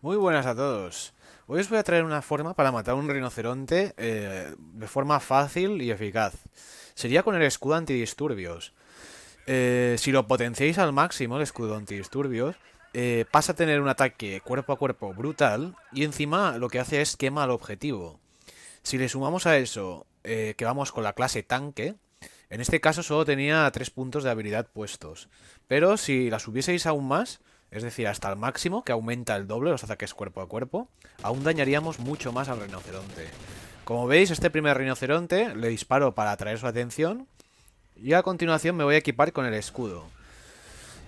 Muy buenas a todos. Hoy os voy a traer una forma para matar un rinoceronte eh, de forma fácil y eficaz. Sería con el escudo antidisturbios. Eh, si lo potenciáis al máximo, el escudo antidisturbios, eh, pasa a tener un ataque cuerpo a cuerpo brutal y encima lo que hace es quema al objetivo. Si le sumamos a eso que vamos con la clase tanque, en este caso solo tenía 3 puntos de habilidad puestos. Pero si las subieseis aún más, es decir, hasta el máximo, que aumenta el doble los ataques cuerpo a cuerpo, aún dañaríamos mucho más al rinoceronte. Como veis, este primer rinoceronte le disparo para atraer su atención y a continuación me voy a equipar con el escudo.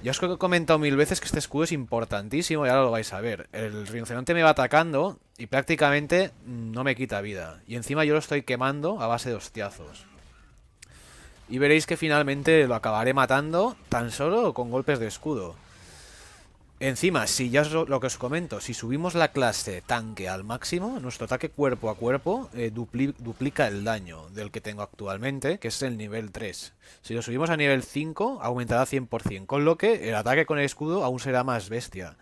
Ya os he comentado mil veces que este escudo es importantísimo y ahora lo vais a ver. El rinoceronte me va atacando y prácticamente no me quita vida. Y encima yo lo estoy quemando a base de hostiazos. Y veréis que finalmente lo acabaré matando tan solo con golpes de escudo. Encima, si ya es lo que os comento, si subimos la clase tanque al máximo, nuestro ataque cuerpo a cuerpo eh, duplica el daño del que tengo actualmente, que es el nivel 3. Si lo subimos a nivel 5, aumentará 100%, con lo que el ataque con el escudo aún será más bestia.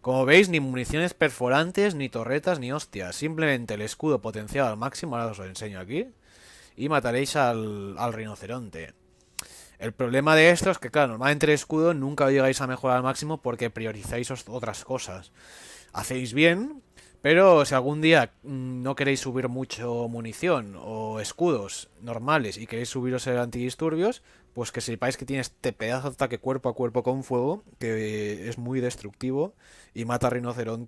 Como veis, ni municiones perforantes, ni torretas, ni hostias. Simplemente el escudo potenciado al máximo, ahora os lo enseño aquí, y mataréis al, al rinoceronte. El problema de esto es que, claro, normalmente el escudo nunca llegáis a mejorar al máximo porque priorizáis otras cosas. Hacéis bien, pero si algún día mm, no queréis subir mucho munición o escudos normales y queréis subiros el antidisturbios, pues que sepáis que tiene este pedazo de ataque cuerpo a cuerpo con fuego, que es muy destructivo y mata a rinoceronte.